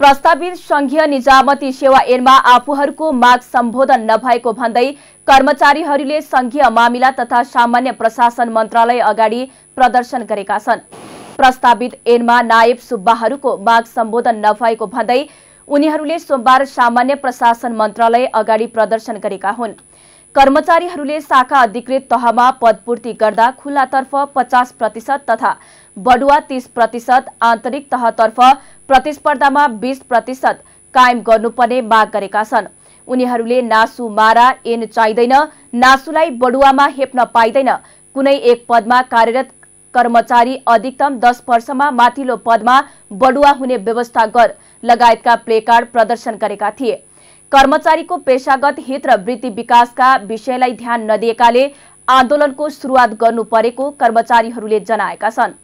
प्रस्तावित संघीय निजामती सेवा ऐनमा आफूहरूको माग सम्बोधन नभएको भन्दै कर्मचारीहरूले संघीय मामिला तथा सामान्य प्रशासन मन्त्रालय अगाडि प्रदर्शन गरेका छन् प्रस्तावित ऐनमा नायब सुब्बाहरूको माग सम्बोधन नभएको भन्दै उनीहरूले सोमबार सामान्य प्रशासन मन्त्रालय अगाडि प्रदर्शन गरेका हुन् कर्मचारीहरूले शाखा अधिकृत तहमा पदपूर्ति गर्दा खुल्लातर्फ पचास प्रतिशत तथा बडुवा तीस प्रतिशत आन्तरिक तहतर्फ प्रतिस्पर्धामा बीस प्रतिशत कायम गर्नुपर्ने माग गरेका छन् उनीहरूले नासु मारा एन चाहिँदैन नासुलाई बढुवामा हेप्न पाइँदैन कुनै एक पदमा कार्यरत कर्मचारी अधिकतम दस वर्षमा माथिल्लो पदमा बढुवा हुने व्यवस्था गर लगायतका प्लेकार्ड प्रदर्शन गरेका थिए कर्मचारीको पेसागत हित र वृत्ति विकासका विषयलाई ध्यान नदिएकाले आन्दोलनको सुरुवात गर्नु परेको कर्मचारीहरूले जनाएका छन्